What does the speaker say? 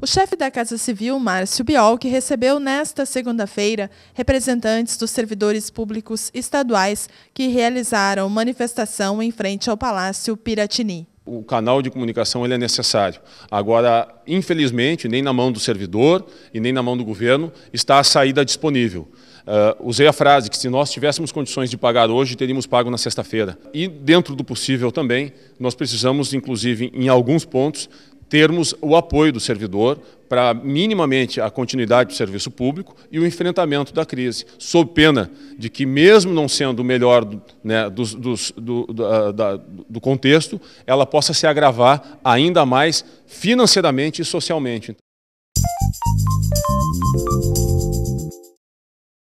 O chefe da Casa Civil, Márcio Biol, que recebeu nesta segunda-feira representantes dos servidores públicos estaduais que realizaram manifestação em frente ao Palácio Piratini o canal de comunicação ele é necessário. Agora, infelizmente, nem na mão do servidor e nem na mão do governo está a saída disponível. Uh, usei a frase que se nós tivéssemos condições de pagar hoje, teríamos pago na sexta-feira. E dentro do possível também, nós precisamos, inclusive, em alguns pontos, termos o apoio do servidor para minimamente a continuidade do serviço público e o enfrentamento da crise, sob pena de que, mesmo não sendo o melhor né, dos, dos, do, da, da, do contexto, ela possa se agravar ainda mais financeiramente e socialmente.